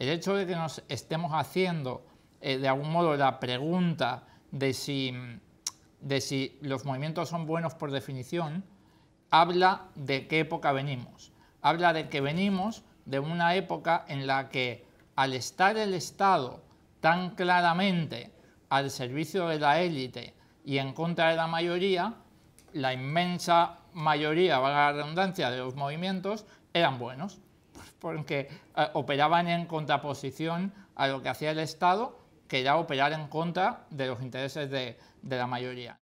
El hecho de que nos estemos haciendo eh, de algún modo la pregunta de si, de si los movimientos son buenos por definición, habla de qué época venimos. Habla de que venimos de una época en la que al estar el Estado tan claramente al servicio de la élite y en contra de la mayoría, la inmensa mayoría, valga la redundancia, de los movimientos eran buenos porque eh, operaban en contraposición a lo que hacía el Estado, que era operar en contra de los intereses de la mayoría.